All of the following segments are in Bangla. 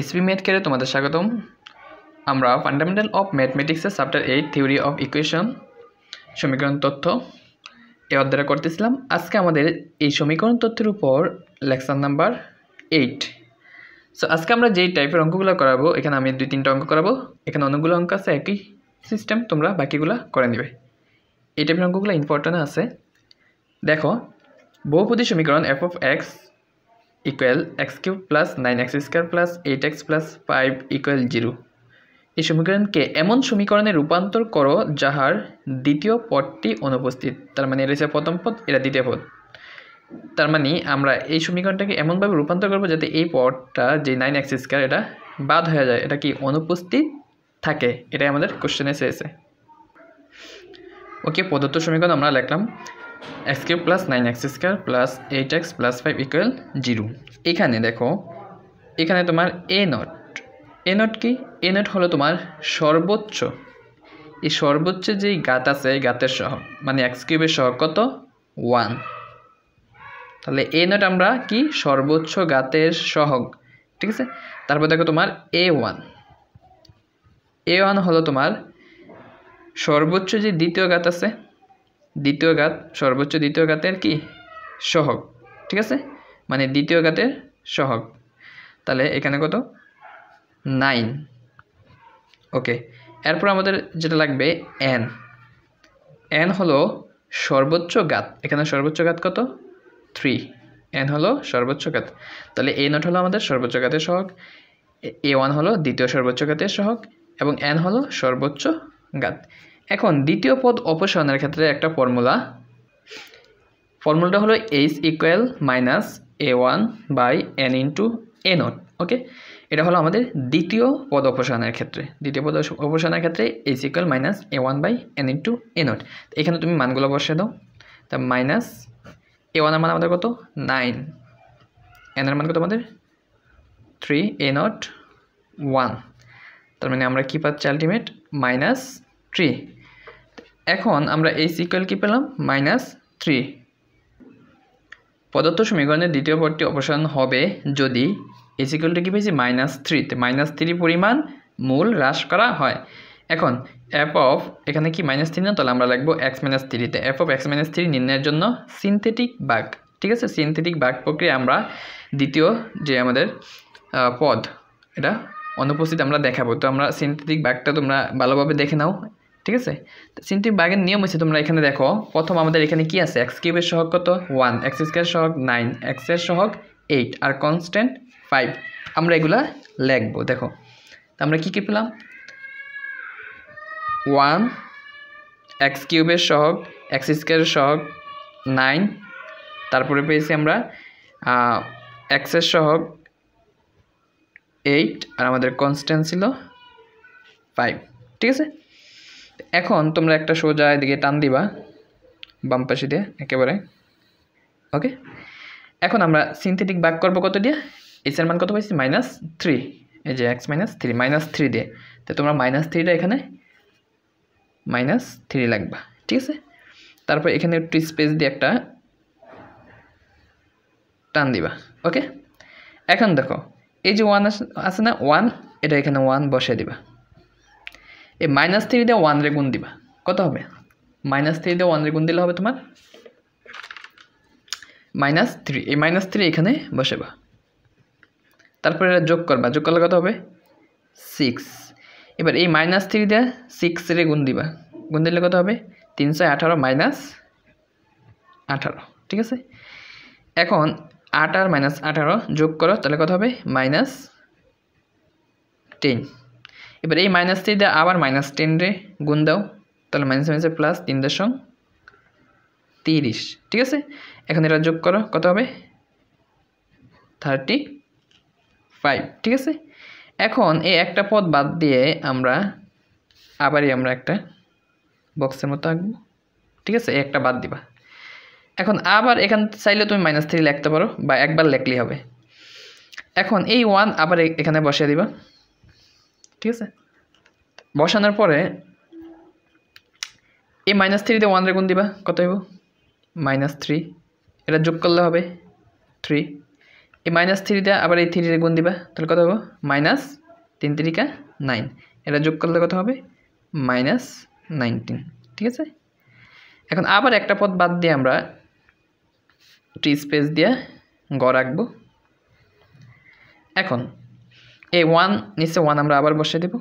এসপি ম্যাথ কেয়ারে তোমাদের স্বাগতম আমরা ফান্ডামেন্টাল অফ ম্যাথমেটিক্সের chapter eight theory of equation সমীকরণ তথ্য এ অধ্যায় করতেছিলাম আজকে আমাদের এই সমীকরণ তথ্যের উপর লেকচার নাম্বার এইট সো আজকে আমরা যেই টাইপের অঙ্কগুলো করাবো এখানে আমি দুই তিনটা অঙ্ক করাবো এখানে অনেকগুলো অঙ্ক আছে একই সিস্টেম তোমরা বাকিগুলো করে নেবে এই টাইপের অঙ্কগুলো ইম্পর্টেন্ট আছে দেখো বহুপদী সমীকরণ f of x equal x cube plus nine x square plus eight x plus five equal zero এই সমীকরণকে এমন সমীকরণে রূপান্তর করো যাহার দ্বিতীয় পদটি অনুপস্থিত তার মানে রয়েছে প্রথম পদ এটা দ্বিতীয় পদ তার মানে আমরা এই সমীকরণটাকে এমনভাবে রূপান্তর করবো যাতে এই পদটা যে নাইন এক্স স্কোয়ার এটা বাদ হয়ে যায় এটা কি অনুপস্থিত থাকে এটাই আমাদের কোশ্চেনে চেয়েছে ওকে প্রদত্ত সমীকরণ আমরা লিখলাম x plus nine x square plus eight x plus five equal zero এখানে দেখো এখানে তোমার এ নট এ নট কি এ নট হলো তোমার সর্বোচ্চ এই সর্বোচ্চ যেই গাত আছে এই গাতের সহগ মানে এক্স কিউবের সহগ কত ওয়ান তাহলে এ নট আমরা কি সর্বোচ্চ গাতের সহগ ঠিক আছে তারপর দেখো তোমার এ ওয়ান এ ওয়ান হলো তোমার সর্বোচ্চ যে দ্বিতীয় গাত আছে দ্বিতীয় ঘাত সর্বোচ্চ দ্বিতীয় ঘাতের কি সহগ ঠিক আছে মানে দ্বিতীয় ঘাতের সহগ তাহলে এখানে কত নাইন ওকে এরপর আমাদের যেটা লাগবে এন এন হলো সর্বোচ্চ গাত এখানে সর্বোচ্চ গাত কত থ্রি এন হলো সর্বোচ্চ গাত তাহলে এ নট হলো আমাদের সর্বোচ্চ গাতের সহগ এ ওয়ান হলো দ্বিতীয় সর্বোচ্চ গাতের সহগ এবং এন হলো সর্বোচ্চ গাত এখন দ্বিতীয় পদ অপসারণের ক্ষেত্রে একটা ফর্মুলা ফর্মুলাটা হলো h equal minus a one by n into a naught okay এটা হলো আমাদের দ্বিতীয় পদ অপসারণের ক্ষেত্রে দ্বিতীয় পদ অপসারণের ক্ষেত্রে h equal minus a one by n into a naught এখানে তুমি মানগুলো বসে দাও তা মাইনাস এ ওয়ানের মান আমাদের কত নাইন এনের মান কত আমাদের থ্রি এ নট ওয়ান তার মানে আমরা কী পাচ্ছি আলটিমেট মাইনাস থ্রি এখন আমরা এই সিকুয়াল কী পেলাম মাইনাস থ্রি পদার্থ সমীকরণের দ্বিতীয় পদটি অপসারণ হবে যদি এই সিকুয়ালটা কী পেয়েছি মাইনাস থ্রিতে মাইনাস থ্রি পরিমাণ মূল হ্রাস করা হয় এখন অ্যাপ অফ এখানে কি মাইনাস থ্রি না তাহলে আমরা লাগবো এক্স মাইনাস থ্রিতে অ্যাপ অফ এক্স মাইনাস থ্রি নির্ণয়ের জন্য সিনথেটিক বাঘ ঠিক আছে সিনথেটিক বাঘ প্রক্রিয়া আমরা দ্বিতীয় যে আমাদের পদ এটা অনুপস্থিত আমরা দেখাবো তো আমরা সিনথেটিক বাঘটা তোমরা ভালোভাবে দেখে নাও ঠিক আছে সিনটিক বাঘের নিয়ম হচ্ছে তোমরা এখানে দেখো প্রথম আমাদের এখানে কি আছে এক্স কিউবের সহক কত ওয়ান এক্স স্কোয়ার সহক নাইন এক্সের সহক এইট আর কনস্ট্যান্ট ফাইভ আমরা এগুলা লিখবো দেখো আমরা কি কী পেলাম ওয়ান এক্স কিউবের সহক এক্স স্কোয়ারের সহক নাইন তারপরে পেয়েছি আমরা এক্সের সহক এইট আর আমাদের কনস্ট্যান্ট ছিল ফাইভ ঠিক আছে এখন তোমরা একটা সোজা এদিকে টান দিবা বাম পাশে দিয়ে একেবারে ওকে এখন আমরা সিনথেটিক বাক করবো কত দিয়ে এসের মান কত পাইছি মাইনাস থ্রি এই যে x minus three minus three দিয়ে তো তোমরা মাইনাস থ্রিটা এখানে মাইনাস থ্রি লাগবা ঠিক আছে তারপর এখানে একটু স্পেস দিয়ে একটা টান দিবা ওকে এখন দেখো এই যে ওয়ান আছে না ওয়ান এটা এখানে ওয়ান বসে দিবা এই মাইনাস থ্রি দিয়ে ওয়ান রে গুণ দিবা কত হবে মাইনাস থ্রি দিয়ে ওয়ান রে গুণ দিলে হবে তোমার মাইনাস থ্রি এই মাইনাস থ্রি এখানে বসেবা তারপরে এটা যোগ করবা যোগ করলে কত হবে সিক্স এবার এই মাইনাস থ্রি দিয়ে সিক্স রে গুণ দিবা গুণ দিলে কত হবে তিনশো আঠারো মাইনাস আঠারো ঠিক আছে এখন আট আর মাইনাস আঠারো যোগ করো তাহলে কত হবে মাইনাস টেন এবার এই মাইনাস থ্রিটা আবার মাইনাস টেন রে গুণ দাও তাহলে মাইনাস মাইনাসে প্লাস তিন দশম তিরিশ ঠিক আছে এখন এটা যোগ করো কত হবে থার্টি ফাইভ ঠিক আছে এখন এই একটা পদ বাদ দিয়ে আমরা আবারই আমরা একটা বক্সের মতো আঁকবো ঠিক আছে একটা বাদ দিবা এখন আবার এখান চাইলে তুমি মাইনাস থ্রি লিখতে পারো বা একবার লেখলেই হবে এখন এই ওয়ান আবার এখানে বসিয়ে দিবা ঠিক আছে বসানোর পরে এই মাইনাস থ্রিতে ওয়ান রে গুণ দিবা কত হইব মাইনাস থ্রি এটা যোগ করলে হবে থ্রি এই মাইনাস থ্রিটা আবার এই থ্রিতে গুণ দিবা তাহলে কত হবো মাইনাস তিন তিরিকা নাইন এটা যোগ করলে কত হবে মাইনাস নাইনটিন ঠিক আছে এখন আবার একটা পদ বাদ দিয়ে আমরা টি স্পেস দিয়ে গড় আঁকবো এখন এ ওয়ান নিচে ওয়ান আমরা আবার বসে দেব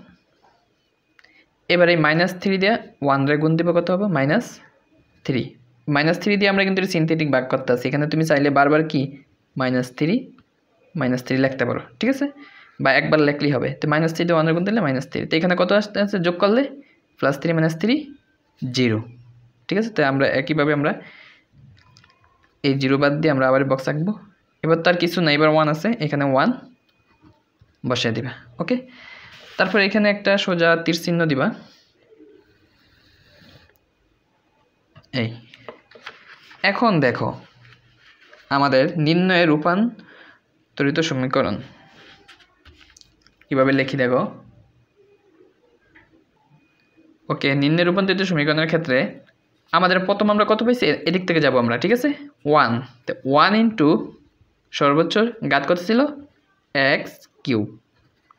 এবার এই মাইনাস থ্রি দিয়ে ওয়ানরে গুণ দেবো কত হবে মাইনাস থ্রি মাইনাস থ্রি দিয়ে আমরা কিন্তু সিনথেটিক বাক করতে এখানে তুমি চাইলে বারবার কি মাইনাস থ্রি মাইনাস থ্রি লিখতে পারো ঠিক আছে বা একবার লেখলেই হবে তো মাইনাস থ্রি দিয়ে ওয়ানের গুণ দিলে মাইনাস থ্রি তো এখানে কত আসতে আছে যোগ করলে plus three minus three zero ঠিক আছে তো আমরা একইভাবে আমরা এই জিরো বাদ দিয়ে আমরা আবার বক্স আঁকবো এবার তো আর কিছু নাই এবার ওয়ান আছে এখানে ওয়ান বসিয়ে দিবা ওকে তারপর এখানে একটা সোজা তীর চিহ্ন দিবা এই এখন দেখো আমাদের রূপান রূপান্তরিত সমীকরণ কীভাবে লিখি দেখো ওকে নিম্নে রূপান্তরিত সমীকরণের ক্ষেত্রে আমাদের প্রথম আমরা কত পাইছি এদিক থেকে যাব আমরা ঠিক আছে ওয়ান তো ওয়ান ইন্টু সর্বোচ্চ গাত কত ছিল এক্স কিউব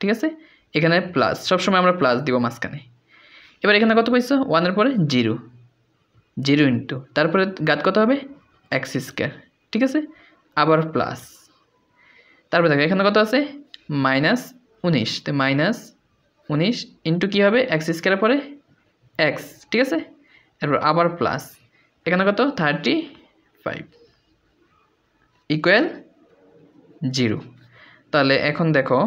ঠিক আছে এখানে প্লাস সবসময় আমরা প্লাস দিব মাঝখানে এবার এখানে কত পাইছো ওয়ানের পরে জিরো জিরো ইন্টু তারপরে গাত কত হবে এক্স স্কোয়ার ঠিক আছে আবার প্লাস তারপরে দেখো এখানে কত আছে মাইনাস উনিশ তো মাইনাস উনিশ ইন্টু কী হবে এক্স স্কোয়ারের পরে এক্স ঠিক আছে এরপর আবার প্লাস এখানে কত থার্টি ফাইভ ইকুয়াল জিরো তাহলে এখন দেখো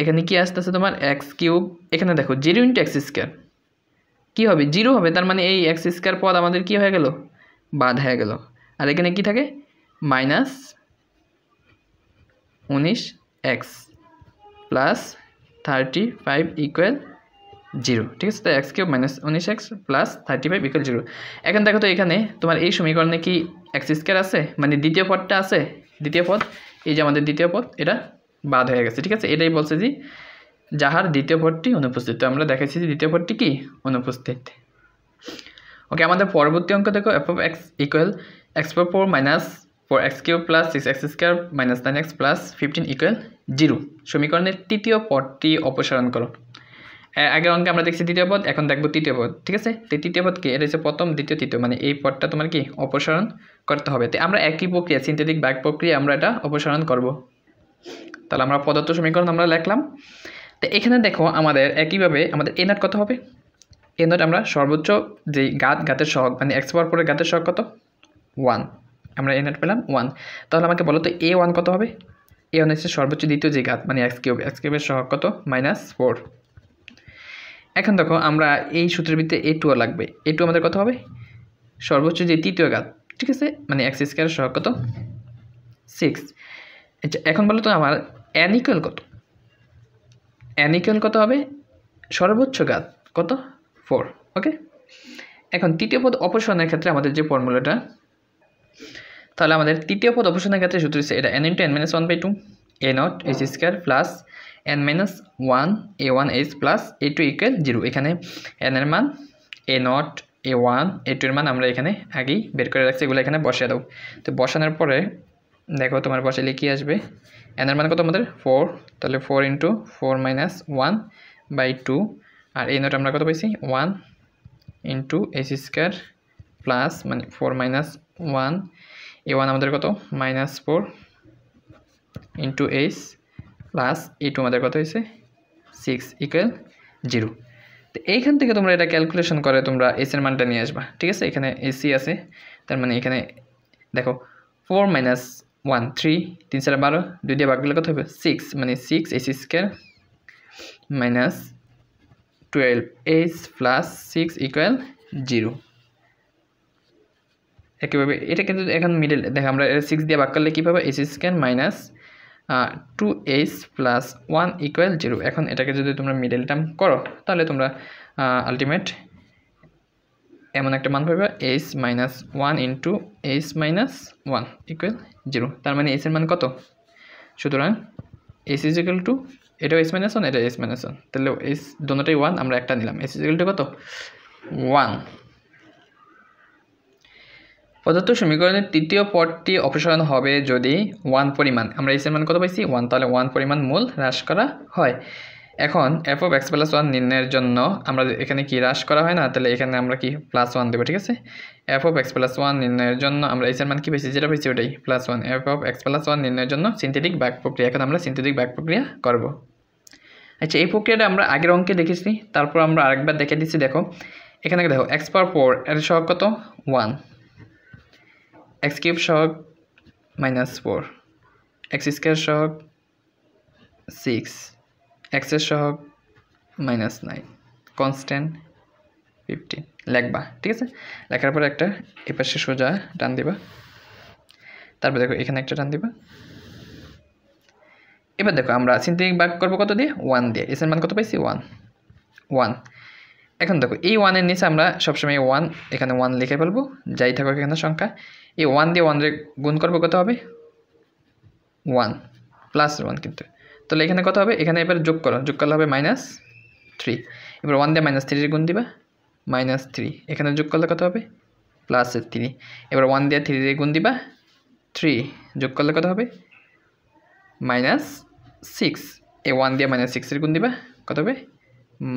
এখানে কি আসতেছে তোমার এক্স কিউব এখানে দেখো জিরো ইন্টু এক্স স্কোয়ার কী হবে জিরো হবে তার মানে এই এক্স স্কোয়ার পদ আমাদের কি হয়ে গেল বাদ হয়ে গেল আর এখানে কি থাকে মাইনাস উনিশ x plus thirty five equal zero ঠিক আছে তো এক্স কিউব মাইনাস উনিশ x plus thirty five equal zero এখন দেখো তো এখানে তোমার এই সমীকরণে কি এক্স স্কোয়ার আছে মানে দ্বিতীয় পদটা আছে দ্বিতীয় পদ এই যে আমাদের দ্বিতীয় পদ এটা বাদ হয়ে গেছে ঠিক আছে এটাই বলছে যে যাহার দ্বিতীয় ভোটটি অনুপস্থিত তো আমরা দেখেছি যে দ্বিতীয় ভোটটি কি অনুপস্থিত ওকে আমাদের পরবর্তী অঙ্ক দেখো f of x equal x four four minus four x cube plus six x square minus nine x plus fifteen equal zero সমীকরণের তৃতীয় পদটি অপসারণ করো আগের অঙ্কে আমরা দেখছি দ্বিতীয় পদ এখন দেখবো তৃতীয় পদ ঠিক আছে তো তৃতীয় পদ কি এটা হচ্ছে প্রথম দ্বিতীয় তৃতীয় মানে এই পদটা তোমার কি অপসারণ করতে হবে তো আমরা একই প্রক্রিয়া সিনথেটিক বাক প্রক্রিয়া আমরা এটা অপসারণ করবো তাহলে আমরা পদার্থ সমীকরণ আমরা লিখলাম তো এখানে দেখো আমাদের একইভাবে আমাদের এ নাট কত হবে এ নট আমরা সর্বোচ্চ যে গাত গাতের সহক মানে এক্স পাওয়ার পরে গাতের সহক কত ওয়ান আমরা এ নাট পেলাম ওয়ান তাহলে আমাকে বলো তো এ ওয়ান কত হবে এ ওয়ান হচ্ছে সর্বোচ্চ দ্বিতীয় যে গাত মানে এক্স কিউব এক্স কিউবের সহক কত মাইনাস ফোর এখন দেখো আমরা এই সূত্রের ভিত্তিতে এ টুও লাগবে এ টু আমাদের কত হবে সর্বোচ্চ যে তৃতীয় গাত ঠিক আছে মানে এক্স স্কোয়ার সহক কত সিক্স আচ্ছা এখন বলো তো আমার অ্যানিকুয়াল কত অ্যানিকুয়াল কত হবে সর্বোচ্চ গাত কত ফোর ওকে এখন তৃতীয় পদ অপসারণের ক্ষেত্রে আমাদের যে ফর্মুলাটা তাহলে আমাদের তৃতীয় পদ অপসারণের ক্ষেত্রে সূত্র হচ্ছে এটা n into n minus one by two a naught h square plus n minus one a one h plus a two equal zero এখানে এন এর মান a naught a one a two এর মান আমরা এখানে আগেই বের করে রাখছি এগুলো এখানে বসিয়ে দাও তো বসানোর পরে দেখো তোমার পাশে লিখিয়ে আসবে এনার মান কত আমাদের ফোর তাহলে four into four minus one by two আর এই নোট আমরা কত পাইছি one into s square plus মানে four minus one a one আমাদের কত minus four into h plus e two আমাদের কত হয়েছে সিক্স ইকুয়াল জিরো তো এইখান থেকে তোমরা এটা ক্যালকুলেশন করে তোমরা এসের মানটা নিয়ে আসবা ঠিক আছে এখানে এসি আছে তার মানে এখানে দেখো ফোর মাইনাস ওয়ান থ্রি তিন চার বারো দুই দিয়ে ভাগ কত হবে সিক্স মানে six s square minus twelve h plus six equal zero একইভাবে এটা কিন্তু এখন মিডল দেখ আমরা সিক্স দিয়ে ভাগ করলে কী পাবো s square minus two h plus one equal zero এখন এটাকে যদি তোমরা মিডল টার্ম করো তাহলে তোমরা আলটিমেট এমন একটা মান পাবে h minus one into h minus one equal zero তার মানে এসের মান কত সুতরাং এস ইজ টু এটাও এস মাইনাস ওয়ান এটা এস মাইনাস ওয়ান তাহলে এস দোনোটাই ওয়ান আমরা একটা নিলাম এস ইজ টু কত ওয়ান প্রদত্ত সমীকরণের তৃতীয় পদটি অপসারণ হবে যদি ওয়ান পরিমাণ আমরা এসের মান কত পাইছি ওয়ান তাহলে ওয়ান পরিমাণ মূল হ্রাস করা হয় এখন f of x plus one নির্ণয়ের জন্য আমরা এখানে কি হ্রাস করা হয় না তাহলে এখানে আমরা কি প্লাস ওয়ান দেবো ঠিক আছে f of x plus one নির্ণয়ের জন্য আমরা এসের মান কি পেয়েছি যেটা পেয়েছি ওটাই plus one f of x plus one নির্ণয়ের জন্য সিনথেটিক ব্যাক প্রক্রিয়া এখন আমরা সিনথেটিক ব্যাক প্রক্রিয়া করব আচ্ছা এই প্রক্রিয়াটা আমরা আগের অঙ্কে দেখেছি তারপর আমরা আরেকবার দেখে দিচ্ছি দেখো এখানে দেখো এক্স পাওয়ার ফোর এর সহগ কত ওয়ান এক্স কিউব সহগ মাইনাস ফোর এক্স স্কোয়ার সহগ সিক্স এক্সের সহগ মাইনাস নাইন কনস্ট্যান্ট ফিফটিন লেখবা ঠিক আছে লেখার পরে একটা এপাশে সোজা টান দিবা তারপর দেখো এখানে একটা টান দিবা এবার দেখো আমরা সিনথেটিক বাক করবো কত দিয়ে ওয়ান দিয়ে এসের মান কত পাইছি ওয়ান ওয়ান এখন দেখো এই ওয়ানের নিচে আমরা সবসময় ওয়ান এখানে ওয়ান লিখে ফেলবো যাই থাকুক এখানে সংখ্যা এই ওয়ান দিয়ে ওয়ান গুণ করবো কত হবে ওয়ান প্লাস ওয়ান কিন্তু তাহলে এখানে কত হবে এখানে এবার যোগ করো যোগ করলে হবে মাইনাস থ্রি এবার ওয়ান দিয়ে মাইনাস থ্রির গুণ দিবা মাইনাস থ্রি এখানে যোগ করলে কত হবে প্লাস থ্রি এবার ওয়ান দিয়ে থ্রির গুণ দিবা থ্রি যোগ করলে কত হবে মাইনাস সিক্স এ ওয়ান দিয়ে মাইনাস সিক্সের গুণ দিবা কত হবে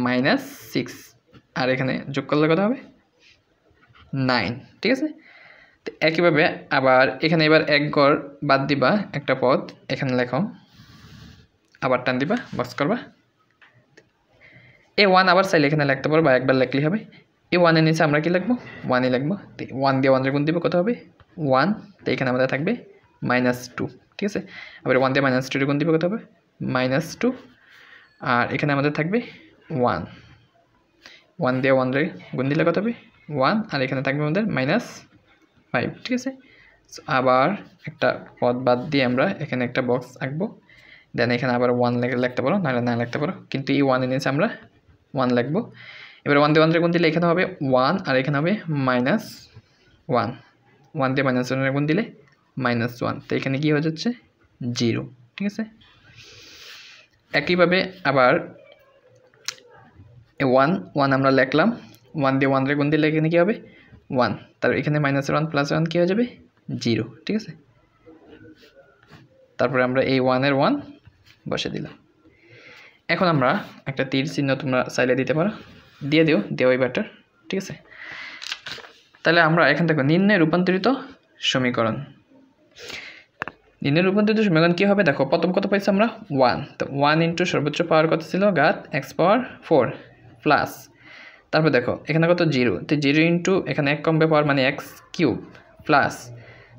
মাইনাস সিক্স আর এখানে যোগ করলে কত হবে নাইন ঠিক আছে তো একইভাবে আবার এখানে এবার এক গড় বাদ দিবা একটা পদ এখানে লেখো আবার টান দিবা বক্স করবা এ ওয়ান আবার চাইলে এখানে লিখতে পারো বা একবার লিখলেই হবে এ ওয়ানের নিচে আমরা কি লিখবো ওয়ানই লিখবো ওয়ান দিয়ে ওয়ানের গুণ দিব কত হবে ওয়ান তো এখানে আমাদের থাকবে মাইনাস টু ঠিক আছে আবার ওয়ান দিয়ে মাইনাস টুর গুণ দিব কত হবে মাইনাস টু আর এখানে আমাদের থাকবে ওয়ান ওয়ান দিয়ে ওয়ান গুণ দিলে কত হবে ওয়ান আর এখানে থাকবে আমাদের মাইনাস ফাইভ ঠিক আছে আবার একটা পদ বাদ দিয়ে আমরা এখানে একটা বক্স আঁকবো দেন এখানে আবার ওয়ান লিখতে পারো নাহলে না লিখতে পারো কিন্তু এই ওয়ান এনেছে আমরা ওয়ান লিখবো এবার ওয়ান দিয়ে ওয়ান রেগুন দিলে এখানে হবে ওয়ান আর এখানে হবে মাইনাস ওয়ান ওয়ান দিয়ে মাইনাস ওয়ান রেগুন দিলে মাইনাস ওয়ান তো এখানে কী হয়ে যাচ্ছে জিরো ঠিক আছে একইভাবে আবার ওয়ান ওয়ান আমরা লেখলাম ওয়ান দিয়ে ওয়ান রেগুন দিলে এখানে কী হবে ওয়ান তার এখানে মাইনাস ওয়ান প্লাস ওয়ান কী হয়ে যাবে জিরো ঠিক আছে তারপরে আমরা এই ওয়ানের ওয়ান বসে দিলাম এখন আমরা একটা তীর চিহ্ন তোমরা চাইলে দিতে পারো দিয়ে দিও দেও এই ব্যাটার ঠিক আছে তাহলে আমরা এখান থেকে নিম্নে রূপান্তরিত সমীকরণ নিম্নে রূপান্তরিত সমীকরণ কী হবে দেখো প্রথম কত পাইছি আমরা ওয়ান তো ওয়ান ইন্টু সর্বোচ্চ পাওয়ার কত ছিল গাত এক্স পাওয়ার ফোর প্লাস তারপর দেখো এখানে কত জিরো তো জিরো ইন্টু এখানে এক কমবে পাওয়ার মানে এক্স কিউব প্লাস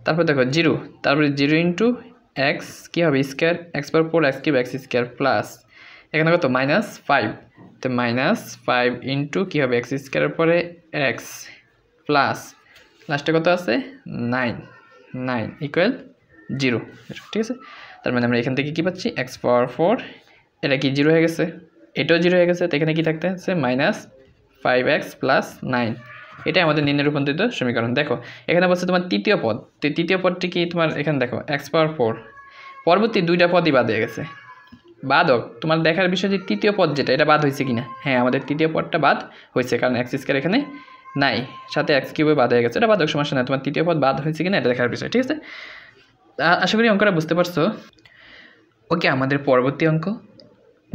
তারপর দেখো জিরো তারপরে জিরো ইন্টু এক্স কী হবে square x power four x cube x square plus এখানে কত মাইনাস ফাইভ তো মাইনাস ফাইভ ইন্টু কী হবে এক্স স্কোয়ারের পরে এক্স প্লাস লাস্টে কত আছে নাইন নাইন ইকুয়াল জিরো ঠিক আছে তার মানে আমরা এখান থেকে কী পাচ্ছি এক্স পাওয়ার ফোর এটা কি জিরো হয়ে গেছে এটাও জিরো হয়ে গেছে তো এখানে কী থাকতে আছে minus five x plus nine এটাই আমাদের নিম্ন রূপান্তরিত সমীকরণ দেখো এখানে বলছে তোমার তৃতীয় পদ তো তৃতীয় পদটি কি তোমার এখানে দেখো এক্স পাওয়ার ফোর পরবর্তী দুইটা পদই বাদ হয়ে গেছে বাদক তোমার দেখার বিষয় যে তৃতীয় পদ যেটা এটা বাদ হয়েছে কি না হ্যাঁ আমাদের তৃতীয় পদটা বাদ হয়েছে কারণ এক্স স্কোয়ার এখানে নাই সাথে এক্স কিউবে বাদ হয়ে গেছে এটা বাদক সমস্যা নাই তোমার তৃতীয় পদ বাদ হয়েছে কি না এটা দেখার বিষয় ঠিক আছে আশা করি অঙ্কটা বুঝতে পারছো ওকে আমাদের পরবর্তী অঙ্ক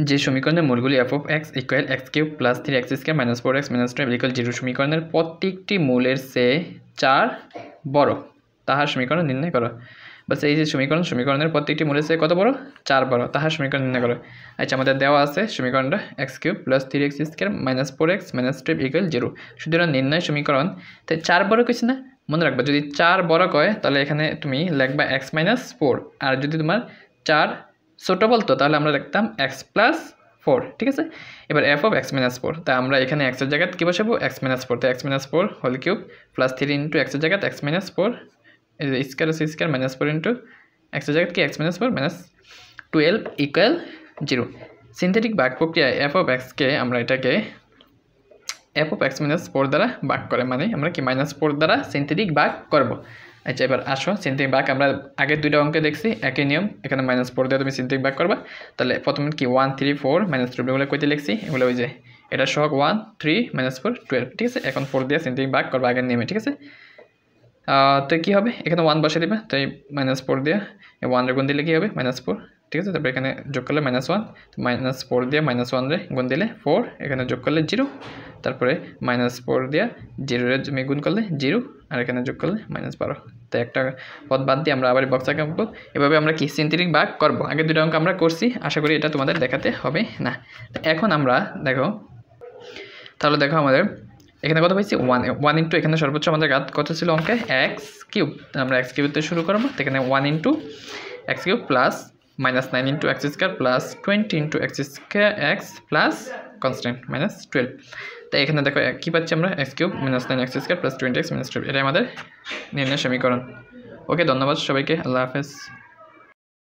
যে সমীকরণের মূলগুলি f of x equal x cube plus three x square minus four x minus twelve equal zero সমীকরণের প্রত্যেকটি মূলের সে চার বড় তাহার সমীকরণ নির্ণয় করো বাস এই যে সমীকরণ সমীকরণের প্রত্যেকটি মূলের সে কত বড় চার বড় তাহার সমীকরণ নির্ণয় করো আচ্ছা আমাদের দেওয়া আছে সমীকরণটা x cube plus three x square minus four x minus twelve equal zero সুতরাং নির্ণয় সমীকরণ তাই চার বড় কিছু না মনে রাখবে যদি চার বড় কয় তাহলে এখানে তুমি লেখবা এক্স মাইনাস ফোর আর যদি তোমার চার ছোট বলতো তাহলে আমরা লিখতাম এক্স প্লাস ফোর ঠিক আছে এবার f of x minus four তা আমরা এখানে এক্সের জায়গায় কী বসাবো এক্স মাইনাস ফোর তো x minus four whole cube plus three into এক্সের জায়গায় এক্স মাইনাস ফোর স্কোয়ার আছে স্কোয়ার মাইনাস ফোর ইন্টু এক্সের জায়গায় কি x minus four minus twelve equal zero synthetic বাক প্রক্রিয়ায় এফ অফ এক্সকে আমরা এটাকে f of x minus four দ্বারা বাক করে মানে আমরা কি মাইনাস ফোর দ্বারা সিনথেটিক বাক করবো আচ্ছা এবার আসো সিনথিক ভাগ আমরা আগের দুইটা অঙ্কে দেখছি একই নিয়ম এখানে মাইনাস ফোর দিয়ে তুমি সিনথিক ভাগ করবা তাহলে প্রথমে কি one three four minus two এগুলো কইতে লিখছি এগুলো ওই যে এটা সহ one three minus four twelve ঠিক আছে এখন ফোর দিয়ে সিনথিক ভাগ করবা আগের নিয়মে ঠিক আছে তো কী হবে এখানে ওয়ান বসে দেবে তাই মাইনাস ফোর দিয়ে ওয়ান রেগুন দিলে কী হবে মাইনাস ফোর ঠিক আছে তারপর এখানে যোগ করলে মাইনাস ওয়ান মাইনাস ফোর দিয়ে মাইনাস ওয়ান রে গুণ দিলে ফোর এখানে যোগ করলে জিরো তারপরে মাইনাস ফোর দিয়ে জিরো রে তুমি গুণ করলে জিরো আর এখানে যোগ করলে মাইনাস বারো তো একটা পদ বাদ দিয়ে আমরা আবার বক্সা আঁকব এভাবে আমরা কি সিনথেটিক বাগ করবো আগে দুটো অঙ্ক আমরা করছি আশা করি এটা তোমাদের দেখাতে হবে না এখন আমরা দেখো তাহলে দেখো আমাদের এখানে কত পাইছি ওয়ান ওয়ান ইন্টু এখানে সর্বোচ্চ আমাদের গাত কত ছিল অঙ্কে এক্স কিউব আমরা এক্স কিউব শুরু করবো এখানে one into x cube plus minus 9 into x square plus 20 into x square x plus constant minus 12 তাই এখানে দেখো কী পাচ্ছি আমরা x cube minus 9 x square plus 20x minus 12 এটাই আমাদের নির্ণয় সমীকরণ ওকে ধন্যবাদ সবাইকে আল্লাহ হাফেজ